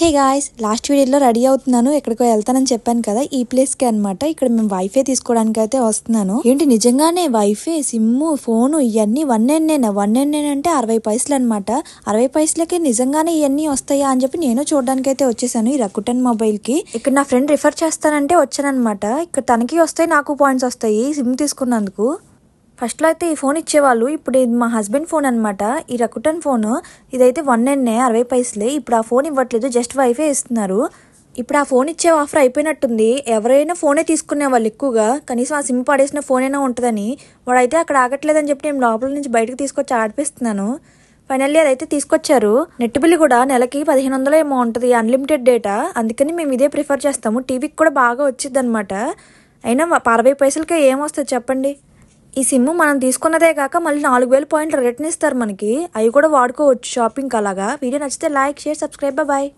హే guys last వీడియోలో ready అవుతున్నాను ఎక్కడికో వెళ్తానని చెప్పాను కదా ఈ ప్లేస్ కి అనమాట ఇక్కడ మేము వైఫై తీసుకోవడానికి అయితే వస్తున్నాను ఏంటి నిజంగానే వైఫై సిమ్ ఫోన్ ఇవన్నీ వన్ ఎన్నేనా వన్ ఎన్నేన్ అంటే అరవై పైసలు అనమాట అరవై పైసలకే నిజంగానే ఇవన్నీ వస్తాయా అని చెప్పి నేను చూడడానికి అయితే వచ్చేసాను ఈ రకుటన్ మొబైల్ కి ఇక్కడ నా ఫ్రెండ్ రిఫర్ చేస్తానంటే వచ్చానమాట ఇక్కడ తనకి వస్తాయి నాకు పాయింట్స్ వస్తాయి సిమ్ తీసుకున్నందుకు ఫస్ట్లో అయితే ఈ ఫోన్ ఇచ్చేవాళ్ళు ఇప్పుడు ఇది మా హస్బెండ్ ఫోన్ అనమాట ఈ రకుటన్ ఫోన్ ఇదైతే వన్ ఎన్నే అరవై పైసలే ఇప్పుడు ఆ ఫోన్ ఇవ్వట్లేదు జస్ట్ వైఫే ఇస్తున్నారు ఇప్పుడు ఆ ఫోన్ ఇచ్చే ఆఫర్ అయిపోయినట్టుంది ఎవరైనా ఫోనే తీసుకునే వాళ్ళు ఎక్కువగా కనీసం ఆ సిమ్ పడేసిన అయినా ఉంటుందని వాడైతే అక్కడ ఆగట్లేదని చెప్పి నేను లోపల నుంచి బయటకు తీసుకొచ్చి ఆడిపిస్తున్నాను ఫైనల్లీ అదైతే తీసుకొచ్చారు నెట్ బిల్ కూడా నెలకి పదిహేను వందలు ఏమో ఉంటుంది అన్లిమిటెడ్ డేటా అందుకని మేము ఇదే ప్రిఫర్ చేస్తాము టీవీకి కూడా బాగా వచ్చిందనమాట అయినా అరవై పైసలకే ఏమొస్తుంది చెప్పండి ఈ సిమ్ మనం తీసుకున్నదే కాక మళ్ళీ నాలుగు వేల పాయింట్లు రిటర్న్ ఇస్తారు మనకి అవి కూడా వాడుకోవచ్చు షాపింగ్ అలాగా వీడియో నచ్చితే లైక్ షేర్ సబ్స్క్రైబ్ బాయ్